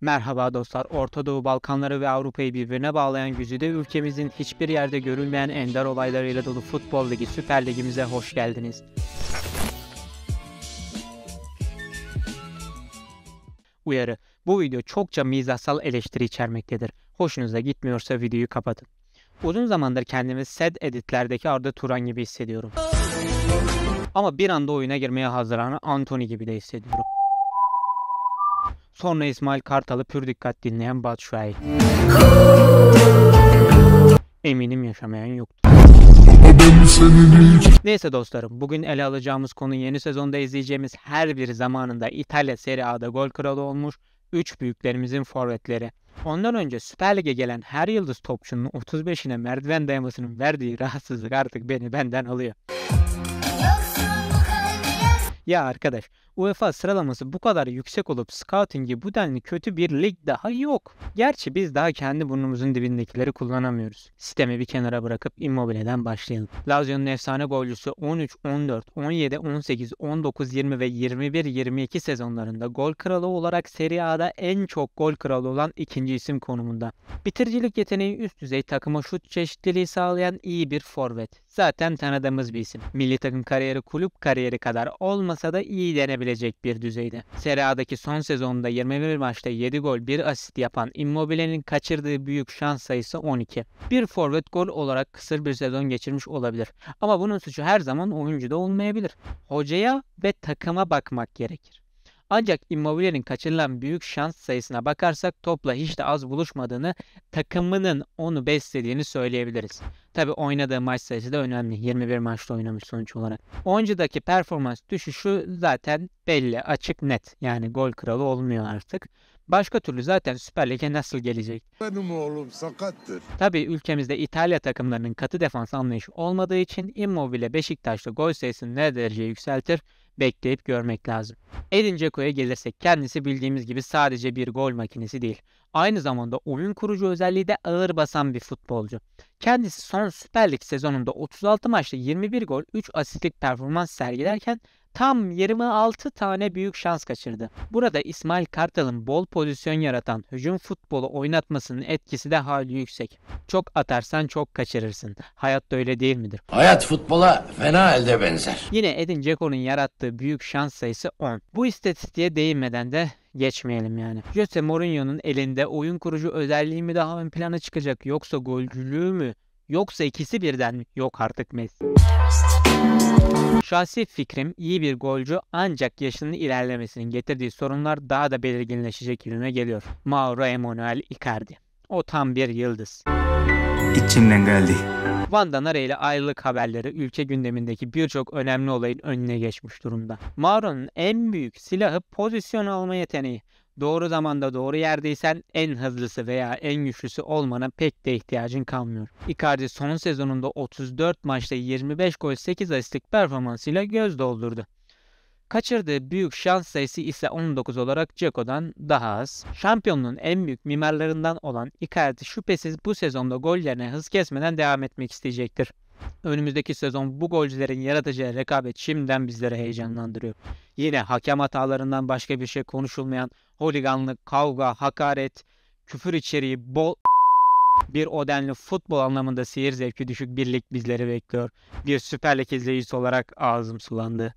Merhaba dostlar, Orta Doğu, Balkanları ve Avrupa'yı birbirine bağlayan güzide ülkemizin hiçbir yerde görülmeyen ender olaylarıyla dolu Futbol Ligi Süper Ligimize hoş geldiniz. Uyarı, bu video çokça mizahsal eleştiri içermektedir. Hoşunuza gitmiyorsa videoyu kapatın. Uzun zamandır kendimi sad editlerdeki Arda Turan gibi hissediyorum. Ama bir anda oyuna girmeye hazırlanan Anthony gibi de hissediyorum. Sonra İsmail Kartal'ı pür dikkat dinleyen Batu Şahin. Eminim yaşamayan yoktur. Neyse dostlarım bugün ele alacağımız konu yeni sezonda izleyeceğimiz her bir zamanında İtalya Serie A'da gol kralı olmuş 3 büyüklerimizin forvetleri. Ondan önce Süper Lig'e gelen her yıldız topçunun 35'ine merdiven dayamasının verdiği rahatsızlık artık beni benden alıyor. Ya arkadaş UEFA sıralaması bu kadar yüksek olup scouting'i bu denli kötü bir lig daha yok. Gerçi biz daha kendi burnumuzun dibindekileri kullanamıyoruz. Sistemi bir kenara bırakıp Immobile'den başlayalım. Lazio'nun efsane golcüsü 13, 14, 17, 18, 19, 20 ve 21-22 sezonlarında gol kralı olarak Serie A'da en çok gol kralı olan ikinci isim konumunda. Bitiricilik yeteneği üst düzey takıma şut çeşitliliği sağlayan iyi bir forvet. Zaten tanıdığımız bir isim. Milli takım kariyeri kulüp kariyeri kadar olmasa da iyi denebilir olabilecek bir düzeyde. Serie A'daki son sezonunda 21 maçta 7 gol 1 asist yapan Immobile'nin kaçırdığı büyük şans sayısı 12. Bir forvet gol olarak kısır bir sezon geçirmiş olabilir. Ama bunun suçu her zaman oyuncuda olmayabilir. Hocaya ve takıma bakmak gerekir. Ancak Immobile'nin kaçırılan büyük şans sayısına bakarsak topla hiç de az buluşmadığını, takımının onu beslediğini söyleyebiliriz. Tabi oynadığı maç sayısı da önemli. 21 maçta oynamış sonuç olarak. Oyuncudaki performans düşüşü zaten belli, açık, net. Yani gol kralı olmuyor artık. Başka türlü zaten Süper Lig'e nasıl gelecek? Benim oğlum sakattır. Tabii ülkemizde İtalya takımlarının katı defans anlayışı olmadığı için Immobile Beşiktaş'ta gol sayısını ne derece yükseltir bekleyip görmek lazım. Edin Dzeko'ya gelirsek kendisi bildiğimiz gibi sadece bir gol makinesi değil. Aynı zamanda oyun kurucu özelliği de ağır basan bir futbolcu. Kendisi son Süper Lig sezonunda 36 maçta 21 gol 3 asistlik performans sergilerken tam 26 tane büyük şans kaçırdı. Burada İsmail Kartal'ın bol pozisyon yaratan hücum futbolu oynatmasının etkisi de hali yüksek. Çok atarsan çok kaçırırsın. Hayat da öyle değil midir? Hayat futbola fena elde benzer. Yine Edin Dzeko'nun yarattığı büyük şans sayısı 10. Bu istatistiğe değinmeden de geçmeyelim yani. Jose Mourinho'nun elinde oyun kurucu özelliği mi daha ön plana çıkacak yoksa golcülüğü mü yoksa ikisi birden mi? Yok artık Messi. Şahsi fikrim iyi bir golcü ancak yaşının ilerlemesinin getirdiği sorunlar daha da belirginleşecek yılına geliyor. Mauro Emanuel Icardi. O tam bir yıldız. İçimden geldi. Van Danare ile ayrılık haberleri ülke gündemindeki birçok önemli olayın önüne geçmiş durumda. Mauro'nun en büyük silahı pozisyon alma yeteneği doğru zamanda doğru yerdeysen en hızlısı veya en güçlüsü olmana pek de ihtiyacın kalmıyor. Icardi son sezonunda 34 maçta 25 gol 8 asistlik performansıyla göz doldurdu. Kaçırdığı büyük şans sayısı ise 19 olarak Ceko'dan daha az. Şampiyonluğun en büyük mimarlarından olan Icardi şüphesiz bu sezonda gollerine hız kesmeden devam etmek isteyecektir. Önümüzdeki sezon bu golcülerin yaratacağı rekabet şimdiden bizleri heyecanlandırıyor. Yine hakem hatalarından başka bir şey konuşulmayan holiganlık, kavga, hakaret, küfür içeriği bol bir o denli futbol anlamında seyir zevki düşük birlik bizleri bekliyor. Bir Süper Lig izleyicisi olarak ağzım sulandı.